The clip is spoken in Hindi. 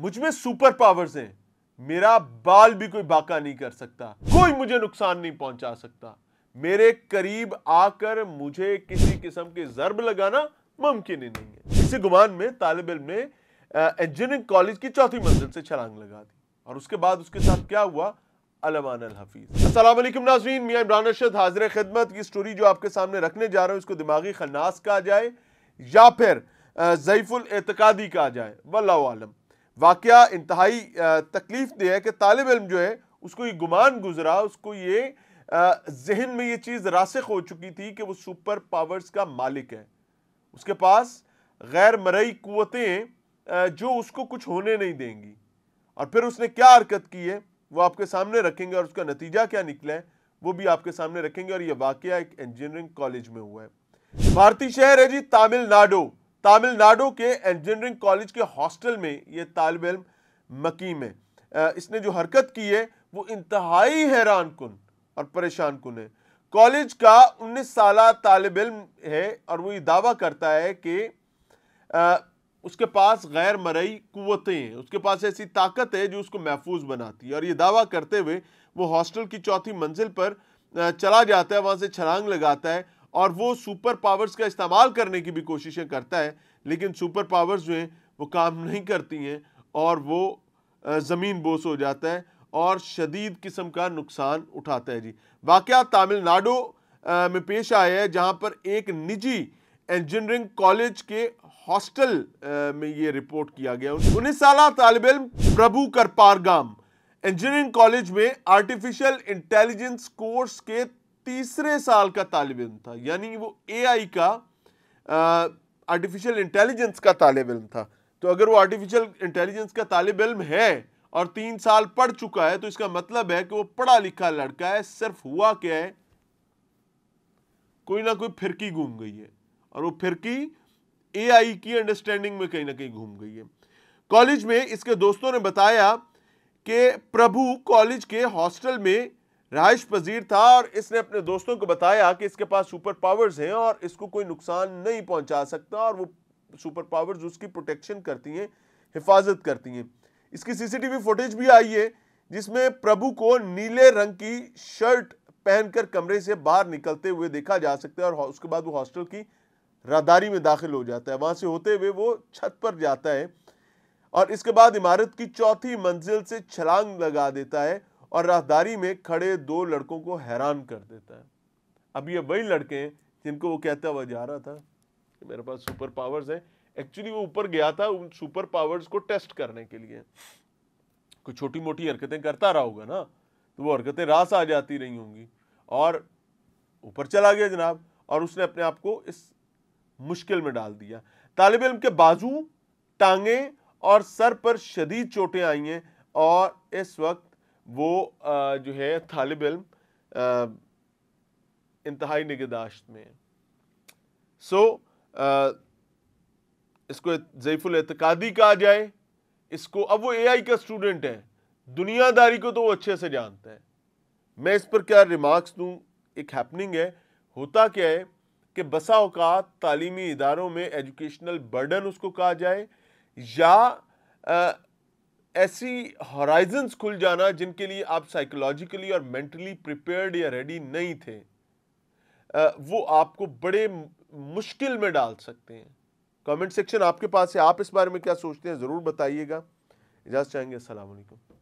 मुझ में सुपर पावर्स हैं मेरा बाल भी कोई बाका नहीं कर सकता कोई मुझे नुकसान नहीं पहुंचा सकता मेरे करीब आकर मुझे किसी किस्म के जरब लगाना मुमकिन ही नहीं है इसी गुमान में तालब इम ने इंजीनियरिंग कॉलेज की चौथी मंजिल से छलांग लगा दी और उसके बाद उसके साथ क्या हुआ हफीज इमरान हाजिर खिदमत की स्टोरी जो आपके सामने रखने जा रहा हूं इसको दिमागी खन्नास कहा जाए या फिर जयफुल एतकादी कहा जाए वल्लम वाक़ इंतहाई तकलीफ़ दे है कि तालब इम जो है उसको ये गुमान गुजरा उसको ये जहन में ये चीज़ रासिक हो चुकी थी कि वो सुपर पावर्स का मालिक है उसके पास गैर मरई क़वतें जो उसको कुछ होने नहीं देंगी और फिर उसने क्या हरकत की है वो आपके सामने रखेंगे और उसका नतीजा क्या निकला है वो भी आपके सामने रखेंगे और यह वाक़ एक इंजीनियरिंग कॉलेज में हुआ है भारतीय शहर है जी तमिलनाडु तमिलनाडु के इंजीनियरिंग कॉलेज के हॉस्टल में ये तालब इम मकीम है इसने जो हरकत की है वो इंतहाई हैरान कन और परेशान कन है कॉलेज का उन्नीस साल तालब इम है और वो ये दावा करता है कि उसके पास गैर मरई कुतें हैं उसके पास ऐसी ताकत है जो उसको महफूज बनाती है और ये दावा करते हुए वो हॉस्टल की चौथी मंजिल पर चला जाता है वहाँ से छलांग लगाता है और वो सुपर पावर्स का इस्तेमाल करने की भी कोशिशें करता है लेकिन सुपर पावर्स जो हैं वो काम नहीं करती हैं और वो ज़मीन बोस हो जाता है और शदीद किस्म का नुकसान उठाता है जी वाक़ तमिलनाडु में पेश आया है जहाँ पर एक निजी इंजीनियरिंग कॉलेज के हॉस्टल में ये रिपोर्ट किया गया उन्नीस साल तालब इम प्रभु करपारगाम इंजीनियरिंग कॉलेज में आर्टिफिशियल इंटेलिजेंस कोर्स के तीसरे साल का तालब इम था यानी वो ए आई का आर्टिफिशियल इंटेलिजेंस का तालब इम था तो अगर वो आर्टिफिशियल इंटेलिजेंस का तालब इम है और तीन साल पढ़ चुका है तो इसका मतलब है कि वो पढ़ा लिखा लड़का है सिर्फ हुआ क्या है कोई ना कोई फिरकी घूम गई है और वो फिरकी ए आई की अंडरस्टैंडिंग में कहीं ना कहीं घूम गई है कॉलेज में इसके दोस्तों ने बताया कि प्रभु कॉलेज के हॉस्टल में रहाइश पजीर था और इसने अपने दोस्तों को बताया कि इसके पास सुपर पावर्स हैं और इसको कोई नुकसान नहीं पहुंचा सकता और वो सुपर पावर्स उसकी प्रोटेक्शन करती हैं हिफाजत करती हैं इसकी सीसीटीवी फुटेज भी आई है जिसमें प्रभु को नीले रंग की शर्ट पहनकर कमरे से बाहर निकलते हुए देखा जा सकता है और उसके बाद वो हॉस्टल की रादारी में दाखिल हो जाता है वहाँ से होते हुए वो छत पर जाता है और इसके बाद इमारत की चौथी मंजिल से छलांग लगा देता है और राहदारी में खड़े दो लड़कों को हैरान कर देता है अब ये वही लड़के हैं जिनको वो कहता हुआ जा रहा था कि मेरे पास सुपर पावर्स हैं एक्चुअली वो ऊपर गया था उन सुपर पावर्स को टेस्ट करने के लिए कोई छोटी मोटी हरकतें करता रहा होगा ना तो वो हरकतें रास आ जाती रही होंगी और ऊपर चला गया जनाब और उसने अपने आप को इस मुश्किल में डाल दिया तालब इम के बाजू टांगे और सर पर शदीद चोटें आई हैं और इस वक्त वो जो है तालब इल्म इंतहाई निगहदाश्त में सो so, इसको ज़यफ़ुल एतकादी कहा जाए इसको अब वो एआई का स्टूडेंट है दुनियादारी को तो वो अच्छे से जानता है मैं इस पर क्या रिमार्क्स दूँ एक हैपनिंग है होता क्या है कि बसा अवकात तालीमी इदारों में एजुकेशनल बर्डन उसको कहा जाए या ऐसी हॉराइजन्स खुल जाना जिनके लिए आप साइकोलॉजिकली और मेंटली प्रिपेयर्ड या रेडी नहीं थे वो आपको बड़े मुश्किल में डाल सकते हैं कमेंट सेक्शन आपके पास है आप इस बारे में क्या सोचते हैं ज़रूर बताइएगा इजाज़त चाहेंगे असलकम